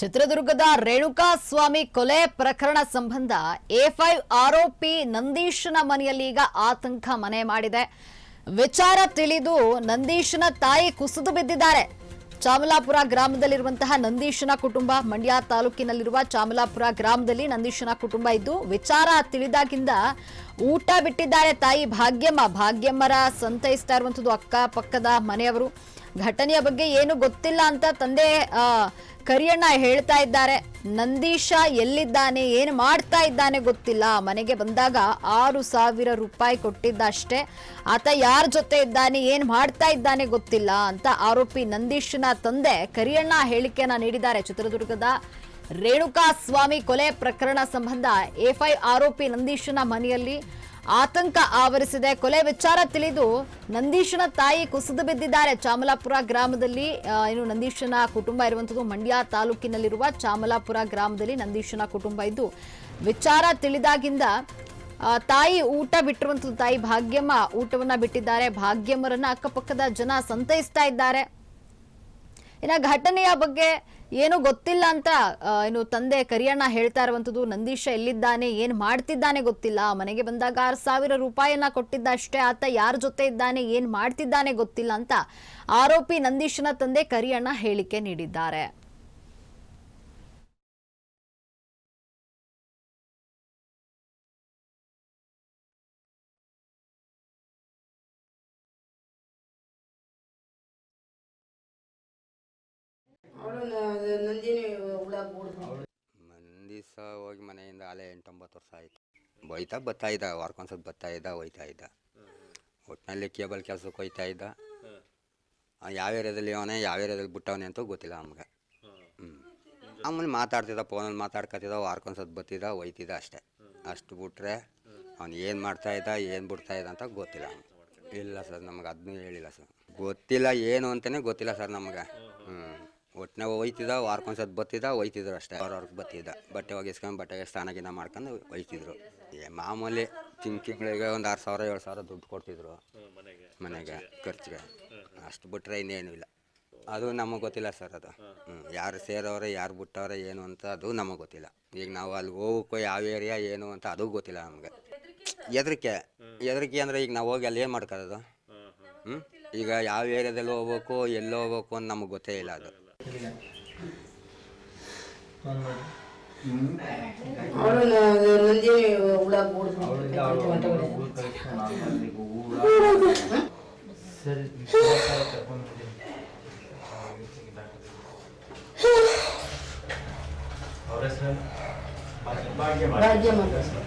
ಚಿತ್ರದುರ್ಗದ ರೇಣುಕಾ ಸ್ವಾಮಿ ಕೊಲೆ ಪ್ರಕರಣ ಸಂಬಂಧ ಎ ಫೈವ್ ಆರೋಪಿ ನಂದೀಶನ ಮನೆಯಲ್ಲಿ ಈಗ ಆತಂಕ ಮನೆ ಮಾಡಿದೆ ವಿಚಾರ ತಿಳಿದು ನಂದೀಶನ ತಾಯಿ ಕುಸಿದು ಬಿದ್ದಿದ್ದಾರೆ ಚಾಮಲಾಪುರ ಗ್ರಾಮದಲ್ಲಿರುವಂತಹ ನಂದೀಶನ ಕುಟುಂಬ ಮಂಡ್ಯ ತಾಲೂಕಿನಲ್ಲಿರುವ ಚಾಮಲಾಪುರ ಗ್ರಾಮದಲ್ಲಿ ನಂದೀಶನ ಕುಟುಂಬ ಇದ್ದು ವಿಚಾರ ತಿಳಿದಾಗಿಂದ ಊಟ ಬಿಟ್ಟಿದ್ದಾರೆ ತಾಯಿ ಭಾಗ್ಯಮ್ಮ ಭಾಗ್ಯಮ್ಮರ ಸಂತೈಸ್ತಾ ಇರುವಂಥದ್ದು ಅಕ್ಕಪಕ್ಕದ ಮನೆಯವರು ಘಟನೆಯ ಬಗ್ಗೆ ಏನು ಗೊತ್ತಿಲ್ಲ ಅಂತ ತಂದೆ ಕರಿಯಣ್ಣ ಹೇಳ್ತಾ ಇದ್ದಾರೆ ನಂದೀಶ ಎಲ್ಲಿದ್ದಾನೆ ಏನು ಮಾಡ್ತಾ ಇದ್ದಾನೆ ಗೊತ್ತಿಲ್ಲ ಮನೆಗೆ ಬಂದಾಗ ಆರು ಸಾವಿರ ರೂಪಾಯಿ ಕೊಟ್ಟಿದ್ದಷ್ಟೇ ಆತ ಯಾರ ಜೊತೆ ಇದ್ದಾನೆ ಏನು ಮಾಡ್ತಾ ಇದ್ದಾನೆ ಗೊತ್ತಿಲ್ಲ ಅಂತ ಆರೋಪಿ ನಂದೀಶನ ತಂದೆ ಕರಿಯಣ್ಣ ಹೇಳಿಕೆಯನ್ನ ನೀಡಿದ್ದಾರೆ ಚಿತ್ರದುರ್ಗದ ರೇಣುಕಾ ಸ್ವಾಮಿ ಕೊಲೆ ಪ್ರಕರಣ ಸಂಬಂಧ ಎಫ್ಐ ಆರೋಪಿ ನಂದೀಶನ ಮನೆಯಲ್ಲಿ ಆತಂಕ ಆವರಿಸಿದೆ ಕೊಲೆ ವಿಚಾರ ತಿಳಿದು ನಂದೀಶನ ತಾಯಿ ಕುಸಿದು ಬಿದ್ದಿದ್ದಾರೆ ಚಾಮಲಾಪುರ ಗ್ರಾಮದಲ್ಲಿ ಏನು ನಂದೀಶನ ಕುಟುಂಬ ಇರುವಂತದ್ದು ಮಂಡ್ಯ ತಾಲೂಕಿನಲ್ಲಿರುವ ಚಾಮಲಾಪುರ ಗ್ರಾಮದಲ್ಲಿ ನಂದೀಶನ ಕುಟುಂಬ ಇದ್ದು ವಿಚಾರ ತಿಳಿದಾಗಿಂದ ತಾಯಿ ಊಟ ಬಿಟ್ಟಿರುವಂಥದ್ದು ತಾಯಿ ಭಾಗ್ಯಮ್ಮ ಊಟವನ್ನ ಬಿಟ್ಟಿದ್ದಾರೆ ಭಾಗ್ಯಮ್ಮರನ್ನ ಅಕ್ಕಪಕ್ಕದ ಜನ ಸಂತೈಸ್ತಾ ಇದ್ದಾರೆ ಇನ್ನ ಘಟನೆಯ ಬಗ್ಗೆ ಏನು ಗೊತ್ತಿಲ್ಲ ಅಂತ ಏನು ತಂದೆ ಕರಿಯಣ್ಣ ಹೇಳ್ತಾ ಇರುವಂತದ್ದು ನಂದೀಶ ಎಲ್ಲಿದ್ದಾನೆ ಏನ್ ಮಾಡ್ತಿದ್ದಾನೆ ಗೊತ್ತಿಲ್ಲ ಮನೆಗೆ ಬಂದಾಗ ಆರು ಸಾವಿರ ರೂಪಾಯಿಯನ್ನ ಕೊಟ್ಟಿದ್ದ ಅಷ್ಟೇ ಆತ ಯಾರ ಜೊತೆ ಇದ್ದಾನೆ ಏನ್ ಮಾಡ್ತಿದ್ದಾನೆ ಗೊತ್ತಿಲ್ಲ ಅಂತ ಆರೋಪಿ ನಂದೀಶನ ತಂದೆ ಕರಿಯಣ್ಣ ಹೇಳಿಕೆ ನೀಡಿದ್ದಾರೆ ಮಂದಿ ಮಂದಿಸ ಹೋಗಿ ಮನೆಯಿಂದ ಆಲೆ ಎಂಟೊಂಬತ್ತು ವರ್ಷ ಆಯ್ತು ಬೈತಾ ಬತ್ತಾ ಇದ್ದ ವಾರಕ್ಕೊಂದ್ಸತಿ ಬತ್ತಾ ಇದ್ದ ಒಯ್ತಾಯಿದ್ದ ಇದ್ದ ಒಟ್ಟಿನಲ್ಲಿ ಕೇಬಲ್ ಕೆಲಸಕ್ಕೆ ಹೋಯ್ತಾ ಇದ್ದ ಯಾವ ಏರಿಯಾದಲ್ಲಿ ಅವನೇ ಯಾವ ಏರಿಯಾದಲ್ಲಿ ಬಿಟ್ಟವನೇ ಅಂತ ಗೊತ್ತಿಲ್ಲ ನಮ್ಗೆ ಹ್ಞೂ ಆಮೇಲೆ ಮಾತಾಡ್ತಿದ್ದ ಫೋನಲ್ಲಿ ಮಾತಾಡ್ಕೊತಿದ್ದ ವಾರಕ್ಕೊಂದ್ಸತಿ ಬತ್ತಿದ್ದ ಒಯ್ತಿದ್ದ ಅಷ್ಟೇ ಅಷ್ಟು ಬಿಟ್ರೆ ಅವ್ನು ಏನು ಮಾಡ್ತಾ ಇದ್ದ ಏನು ಬಿಡ್ತಾ ಇದ್ದ ಅಂತ ಗೊತ್ತಿಲ್ಲ ಇಲ್ಲ ಸರ್ ನಮ್ಗೆ ಅದನ್ನೂ ಹೇಳಿಲ್ಲ ಸರ್ ಗೊತ್ತಿಲ್ಲ ಏನು ಅಂತಲೇ ಗೊತ್ತಿಲ್ಲ ಸರ್ ನಮಗೆ ಒಟ್ಟಿನಾಗ ಒಯ್ತಿದ್ದ ಸತ್ ಬತ್ತಿದ್ದ ಒಯ್ತಿದ್ರು ಅಷ್ಟೇ ಅವ್ರಿಗೆ ಬತ್ತಿದ್ದ ಬಟ್ಟೆ ಒಗೆಸ್ಕೊಂಡು ಬಟ್ಟೆಗೆ ಸ್ನಾನ ಮಾಡ್ಕೊಂಡು ಒಯ್ತಿದ್ರು ಏ ಮಾಮೂಲಿ ತಿಂಗಳಿಗೆ ಒಂದು ಆರು ಸಾವಿರ ಏಳು ಸಾವಿರ ದುಡ್ಡು ಕೊಡ್ತಿದ್ರು ಮನೆಗೆ ಖರ್ಚಿಗೆ ಅಷ್ಟು ಬಿಟ್ಟರೆ ಇನ್ನೇನು ಇಲ್ಲ ಅದು ನಮಗೆ ಗೊತ್ತಿಲ್ಲ ಸರ್ ಅದು ಹ್ಞೂ ಯಾರು ಸೇರೋರೆ ಯಾರು ಬಿಟ್ಟವ್ರೆ ಏನು ಅಂತ ಅದು ನಮಗೆ ಗೊತ್ತಿಲ್ಲ ಈಗ ನಾವು ಅಲ್ಲಿ ಹೋಗ್ಬೇಕು ಯಾವ ಏರಿಯಾ ಏನು ಅಂತ ಅದು ಗೊತ್ತಿಲ್ಲ ನಮಗೆ ಎದ್ರಿಕೆ ಎದ್ರಿಕೆ ಅಂದರೆ ಈಗ ನಾವು ಹೋಗಿ ಅಲ್ಲಿ ಏನು ಮಾಡ್ಕೊಳ್ಳೋದು ಹ್ಞೂ ಈಗ ಯಾವ ಏರಿಯಾದಲ್ಲಿ ಹೋಗ್ಬೇಕು ಎಲ್ಲಿ ಹೋಗ್ಬೇಕು ಅಂತ ನಮಗೆ ಗೊತ್ತೇ ಇಲ್ಲ ಅದು ಅವನು ನಂದಿ ಹುಳ ಭಾಗ್ಯ ಭಾಗ್ಯ